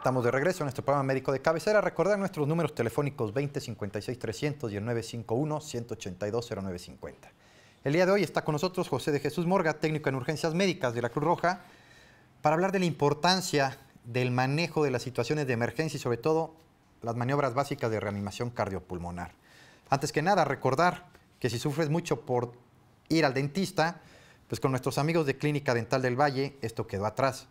Estamos de regreso en nuestro programa médico de cabecera. Recordar nuestros números telefónicos 20 56 300 y el 951 182 0950. El día de hoy está con nosotros José de Jesús Morga, técnico en urgencias médicas de la Cruz Roja, para hablar de la importancia del manejo de las situaciones de emergencia y sobre todo las maniobras básicas de reanimación cardiopulmonar. Antes que nada, recordar que si sufres mucho por ir al dentista, pues con nuestros amigos de Clínica Dental del Valle esto quedó atrás.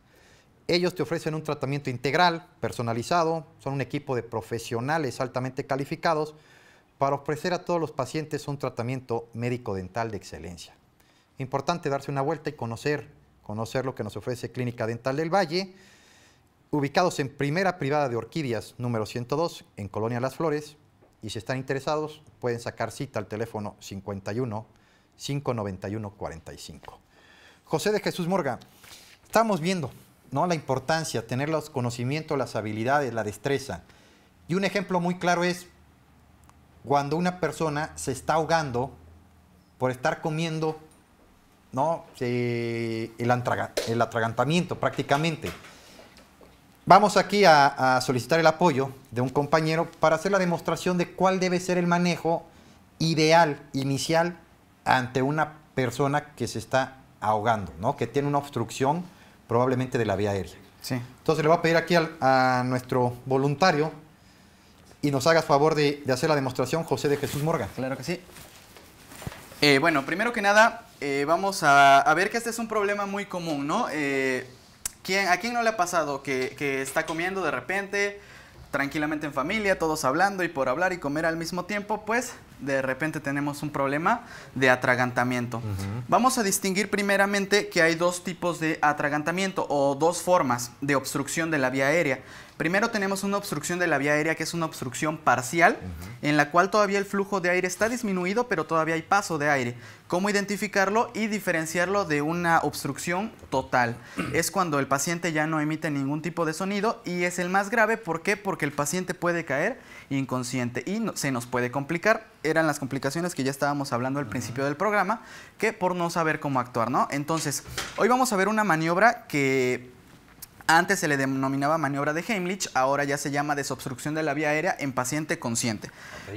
Ellos te ofrecen un tratamiento integral, personalizado, son un equipo de profesionales altamente calificados para ofrecer a todos los pacientes un tratamiento médico-dental de excelencia. Importante darse una vuelta y conocer, conocer lo que nos ofrece Clínica Dental del Valle, ubicados en Primera Privada de Orquídeas, número 102, en Colonia Las Flores, y si están interesados pueden sacar cita al teléfono 51 591 45. José de Jesús Morga, estamos viendo ¿no? La importancia, tener los conocimientos, las habilidades, la destreza. Y un ejemplo muy claro es cuando una persona se está ahogando por estar comiendo ¿no? el, atragantamiento prácticamente. Vamos aquí a, a, solicitar el apoyo de un compañero para hacer la demostración de cuál debe ser el manejo ideal, inicial, ante una persona que se está ahogando, ¿no? que tiene una obstrucción probablemente de la vía aérea. Sí. Entonces le voy a pedir aquí a nuestro voluntario y nos hagas favor de, hacer la demostración, José de Jesús Morgan. Claro que sí. Eh, bueno, primero que nada, eh, vamos a, ver que este es un problema muy común, ¿no? Eh, ¿A quién no le ha pasado que, que, está comiendo de repente, tranquilamente en familia, todos hablando y por hablar y comer al mismo tiempo, pues de repente tenemos un problema de atragantamiento. Vamos a distinguir primeramente que hay dos tipos de atragantamiento o dos formas de obstrucción de la vía aérea. Primero tenemos una obstrucción de la vía aérea que es una obstrucción parcial, en la cual todavía el flujo de aire está disminuido, pero todavía hay paso de aire. ¿Cómo identificarlo y diferenciarlo de una obstrucción total? Es cuando el paciente ya no emite ningún tipo de sonido y es el más grave. ¿Por qué? Porque el paciente puede caer inconsciente y no, se nos puede complicar. Eran las complicaciones que ya estábamos hablando al principio del programa, que por no saber cómo actuar, ¿no? Entonces, hoy vamos a ver una maniobra que antes se le denominaba maniobra de Heimlich, ahora ya se llama desobstrucción de la vía aérea en paciente consciente.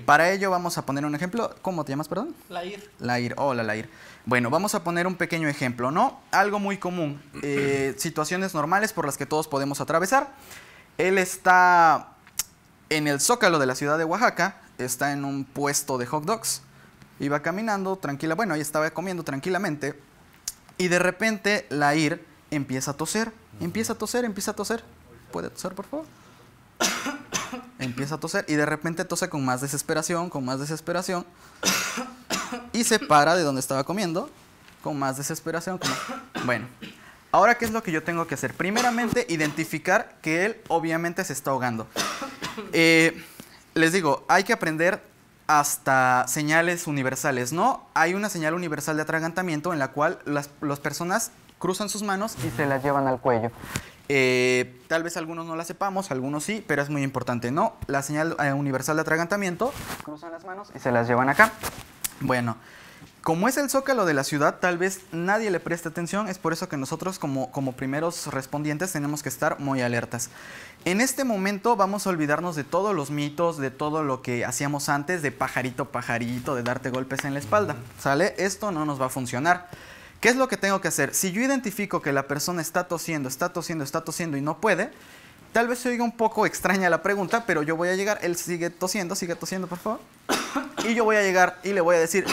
Para ello vamos a poner un ejemplo. ¿Cómo te llamas, perdón? Lair. Lair, hola oh, Lair. Bueno, vamos a poner un pequeño ejemplo, ¿no? Algo muy común, eh, situaciones normales por las que todos podemos atravesar. Él está en el zócalo de la ciudad de Oaxaca, está en un puesto de hot dogs, iba caminando tranquila, bueno, ahí estaba comiendo tranquilamente, y de repente Lair empieza a toser, empieza a toser, empieza a toser. ¿Puede toser, por favor? empieza a toser y de repente tose con más desesperación, con más desesperación. y se para de donde estaba comiendo, con más desesperación. Bueno, ahora qué es lo que yo tengo que hacer? Primeramente, identificar que él obviamente se está ahogando. Eh, les digo, hay que aprender hasta señales universales, ¿no? Hay una señal universal de atragantamiento en la cual las personas cruzan sus manos y se las llevan al cuello. Eh, tal vez algunos no la sepamos, algunos sí, pero es muy importante, ¿no? La señal eh, universal de atragantamiento, cruzan las manos y se las llevan acá. Bueno, como es el zócalo de la ciudad, tal vez nadie le preste atención, es por eso que nosotros como, como, primeros respondientes tenemos que estar muy alertas. En este momento vamos a olvidarnos de todos los mitos, de todo lo que hacíamos antes, de pajarito, pajarito, de darte golpes en la espalda, ¿sale? Esto no nos va a funcionar. ¿Qué es lo que tengo que hacer? Si yo identifico que la persona está tosiendo, está tosiendo, está tosiendo y no puede, tal vez se oiga un poco extraña la pregunta, pero yo voy a llegar, él sigue tosiendo, sigue tosiendo, por favor. Y yo voy a llegar y le voy a decir,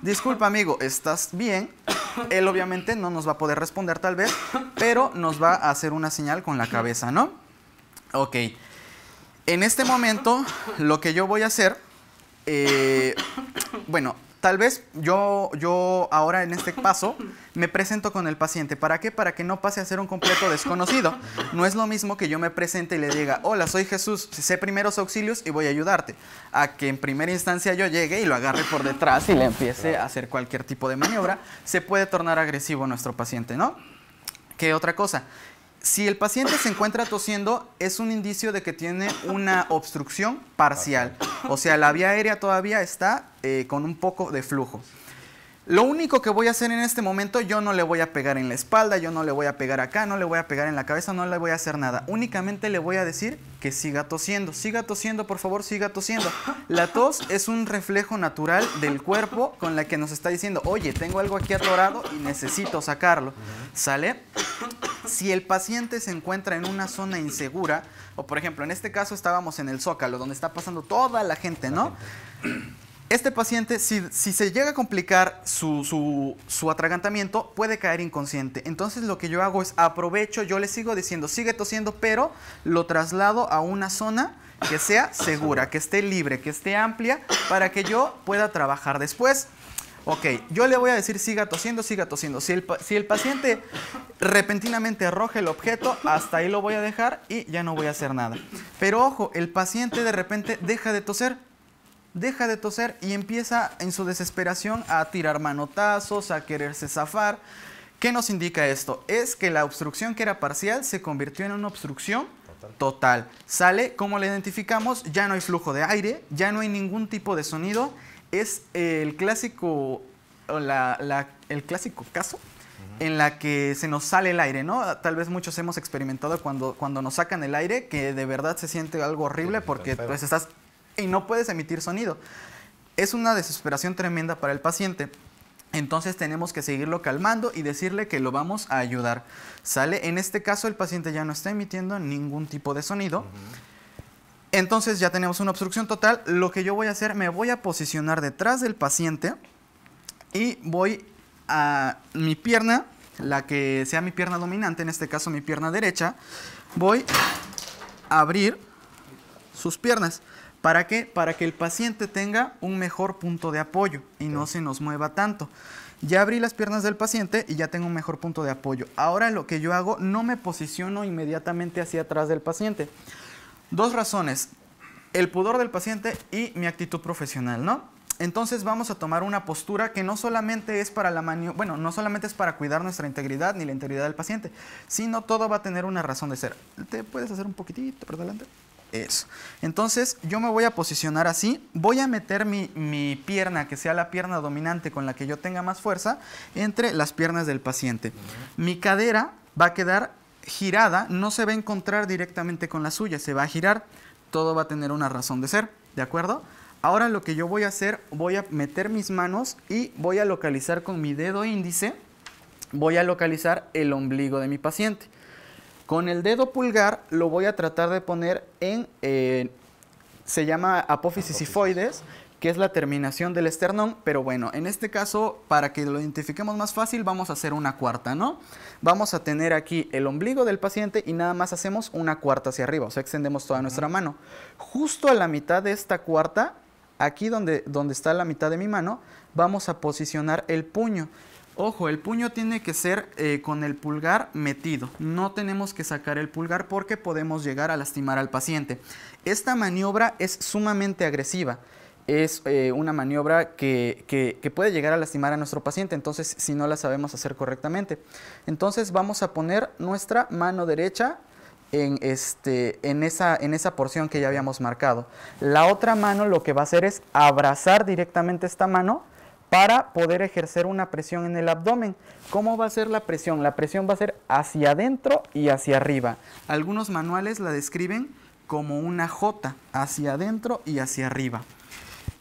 disculpa amigo, ¿estás bien? Él obviamente no nos va a poder responder tal vez, pero nos va a hacer una señal con la cabeza, ¿no? Ok. En este momento, lo que yo voy a hacer, eh, bueno, tal vez yo, yo ahora en este paso me presento con el paciente. ¿Para qué? Para que no pase a ser un completo desconocido. No es lo mismo que yo me presente y le diga, hola, soy Jesús, sé primeros auxilios y voy a ayudarte. A que en primera instancia yo llegue y lo agarre por detrás y le empiece a hacer cualquier tipo de maniobra, se puede tornar agresivo nuestro paciente, ¿no? ¿Qué otra cosa? Si el paciente se encuentra tosiendo, es un indicio de que tiene una obstrucción parcial. O sea, la vía aérea todavía está eh, con un poco de flujo. Lo único que voy a hacer en este momento, yo no le voy a pegar en la espalda, yo no le voy a pegar acá, no le voy a pegar en la cabeza, no le voy a hacer nada. Únicamente le voy a decir que siga tosiendo. Siga tosiendo, por favor, siga tosiendo. La tos es un reflejo natural del cuerpo con la que nos está diciendo, oye, tengo algo aquí atorado y necesito sacarlo. ¿Sale? Si el paciente se encuentra en una zona insegura, o por ejemplo, en este caso estábamos en el zócalo, donde está pasando toda la gente, ¿no? Este paciente, si, se llega a complicar su, atragantamiento, puede caer inconsciente. Entonces lo que yo hago es aprovecho, yo le sigo diciendo, sigue tosiendo, pero lo traslado a una zona que sea segura, que esté libre, que esté amplia, para que yo pueda trabajar después. Ok, yo le voy a decir siga tosiendo, siga tosiendo. Si el, si el paciente repentinamente arroja el objeto, hasta ahí lo voy a dejar y ya no voy a hacer nada. Pero ojo, el paciente de repente deja de toser deja de toser y empieza en su desesperación a tirar manotazos, a quererse zafar. ¿Qué nos indica esto? Es que la obstrucción que era parcial se convirtió en una obstrucción total. Sale, como la identificamos? Ya no hay flujo de aire, ya no hay ningún tipo de sonido. Es el clásico, el clásico caso en la que se nos sale el aire, ¿no? Tal vez muchos hemos experimentado cuando, cuando nos sacan el aire, que de verdad se siente algo horrible porque pues estás y no puedes emitir sonido. Es una desesperación tremenda para el paciente. Entonces tenemos que seguirlo calmando y decirle que lo vamos a ayudar. Sale, en este caso el paciente ya no está emitiendo ningún tipo de sonido. Entonces ya tenemos una obstrucción total. Lo que yo voy a hacer, me voy a posicionar detrás del paciente y voy a mi pierna, la que sea mi pierna dominante, en este caso mi pierna derecha, voy a abrir sus piernas. ¿Para qué? Para que el paciente tenga un mejor punto de apoyo y no se nos mueva tanto. Ya abrí las piernas del paciente y ya tengo un mejor punto de apoyo. Ahora lo que yo hago, no me posiciono inmediatamente hacia atrás del paciente. Dos razones, el pudor del paciente y mi actitud profesional, ¿no? Entonces vamos a tomar una postura que no solamente es para la bueno, no solamente es para cuidar nuestra integridad ni la integridad del paciente, sino todo va a tener una razón de ser. Te puedes hacer un poquitito para delante. Eso. Entonces yo me voy a posicionar así, voy a meter mi, mi, pierna, que sea la pierna dominante con la que yo tenga más fuerza, entre las piernas del paciente. Mi cadera va a quedar girada, no se va a encontrar directamente con la suya, se va a girar, todo va a tener una razón de ser, ¿de acuerdo? Ahora lo que yo voy a hacer, voy a meter mis manos y voy a localizar con mi dedo índice, voy a localizar el ombligo de mi paciente. Con el dedo pulgar lo voy a tratar de poner en, eh, se llama apófisis sifoides, que es la terminación del esternón, pero bueno, en este caso, para que lo identifiquemos más fácil, vamos a hacer una cuarta, ¿no? Vamos a tener aquí el ombligo del paciente y nada más hacemos una cuarta hacia arriba, o sea, extendemos toda nuestra mano. Justo a la mitad de esta cuarta, aquí donde, donde está la mitad de mi mano, vamos a posicionar el puño. Ojo, el puño tiene que ser eh, con el pulgar metido. No tenemos que sacar el pulgar porque podemos llegar a lastimar al paciente. Esta maniobra es sumamente agresiva. Es eh, una maniobra que, puede llegar a lastimar a nuestro paciente, entonces si no la sabemos hacer correctamente. Entonces vamos a poner nuestra mano derecha en, este, en, esa, en esa porción que ya habíamos marcado. La otra mano lo que va a hacer es abrazar directamente esta mano para poder ejercer una presión en el abdomen. ¿Cómo va a ser la presión? La presión va a ser hacia adentro y hacia arriba. Algunos manuales la describen como una J, hacia adentro y hacia arriba.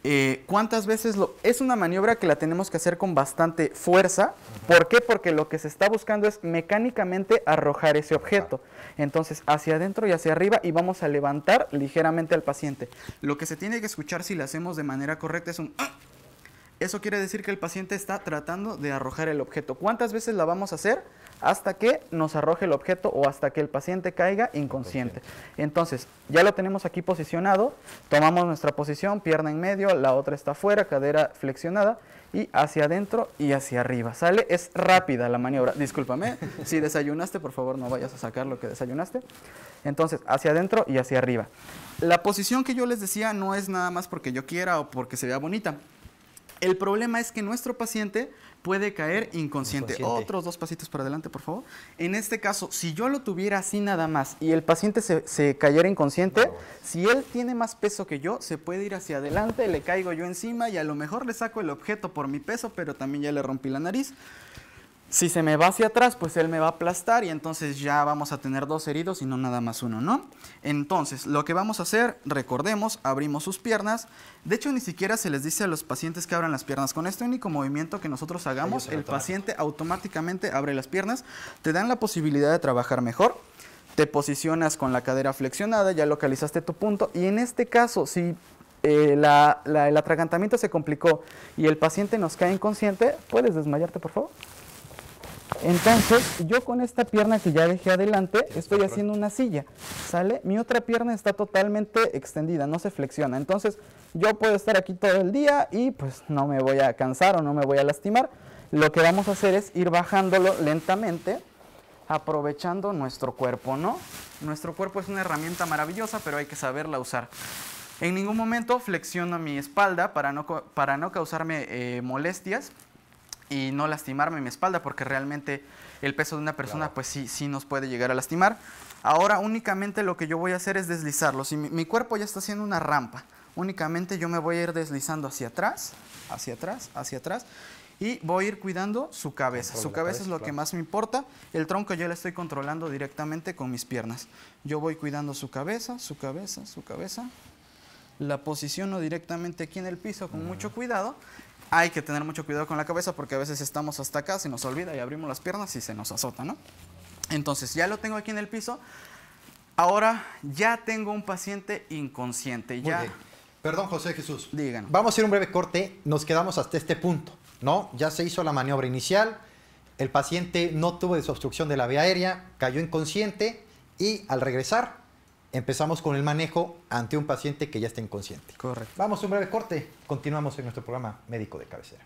Eh, ¿Cuántas veces lo.? Es una maniobra que la tenemos que hacer con bastante fuerza. ¿Por qué? Porque lo que se está buscando es mecánicamente arrojar ese objeto. Entonces, hacia adentro y hacia arriba, y vamos a levantar ligeramente al paciente. Lo que se tiene que escuchar si la hacemos de manera correcta es un. Eso quiere decir que el paciente está tratando de arrojar el objeto. ¿Cuántas veces la vamos a hacer? Hasta que nos arroje el objeto o hasta que el paciente caiga inconsciente. Entonces, ya lo tenemos aquí posicionado. Tomamos nuestra posición, pierna en medio, la otra está afuera, cadera flexionada y hacia adentro y hacia arriba. ¿Sale? Es rápida la maniobra. Discúlpame, si desayunaste, por favor, no vayas a sacar lo que desayunaste. Entonces, hacia adentro y hacia arriba. La posición que yo les decía no es nada más porque yo quiera o porque se vea bonita. El problema es que nuestro paciente puede caer inconsciente. Otros dos pasitos para adelante, por favor. En este caso, si yo lo tuviera así nada más y el paciente se, cayera inconsciente, si él tiene más peso que yo, se puede ir hacia adelante, le caigo yo encima y a lo mejor le saco el objeto por mi peso, pero también ya le rompí la nariz. Si se me va hacia atrás, pues él me va a aplastar y entonces ya vamos a tener dos heridos y no nada más uno, ¿no? Entonces, lo que vamos a hacer, recordemos, abrimos sus piernas. De hecho, ni siquiera se les dice a los pacientes que abran las piernas. Con este único movimiento que nosotros hagamos, el paciente automáticamente abre las piernas. Te dan la posibilidad de trabajar mejor. Te posicionas con la cadera flexionada, ya localizaste tu punto. Y en este caso, si eh, el atragantamiento se complicó y el paciente nos cae inconsciente, ¿puedes desmayarte, por favor? Entonces, yo con esta pierna que ya dejé adelante, estoy haciendo una silla, ¿sale? Mi otra pierna está totalmente extendida, no se flexiona. Entonces, yo puedo estar aquí todo el día y pues no me voy a cansar o no me voy a lastimar. Lo que vamos a hacer es ir bajándolo lentamente, aprovechando nuestro cuerpo, ¿no? Nuestro cuerpo es una herramienta maravillosa, pero hay que saberla usar. En ningún momento flexiono mi espalda para no, para no causarme eh, molestias y no lastimarme mi espalda, porque realmente el peso de una persona pues sí, sí nos puede llegar a lastimar. Ahora únicamente lo que yo voy a hacer es deslizarlo. Si mi, cuerpo ya está haciendo una rampa, únicamente yo me voy a ir deslizando hacia atrás, hacia atrás, hacia atrás y voy a ir cuidando su cabeza. su cabeza, es lo que más me importa. El tronco yo la estoy controlando directamente con mis piernas. Yo voy cuidando su cabeza, su cabeza, su cabeza. La posiciono directamente aquí en el piso con mucho cuidado hay que tener mucho cuidado con la cabeza porque a veces estamos hasta acá, se nos olvida y abrimos las piernas y se nos azota, ¿no? Entonces ya lo tengo aquí en el piso. Ahora ya tengo un paciente inconsciente. Perdón, José Jesús. Díganos. Vamos a hacer un breve corte. Nos quedamos hasta este punto, ¿no? Ya se hizo la maniobra inicial. El paciente no tuvo desobstrucción de la vía aérea, cayó inconsciente y al regresar empezamos con el manejo ante un paciente que ya está inconsciente. Correcto. Vamos a un breve corte. Continuamos en nuestro programa médico de cabecera.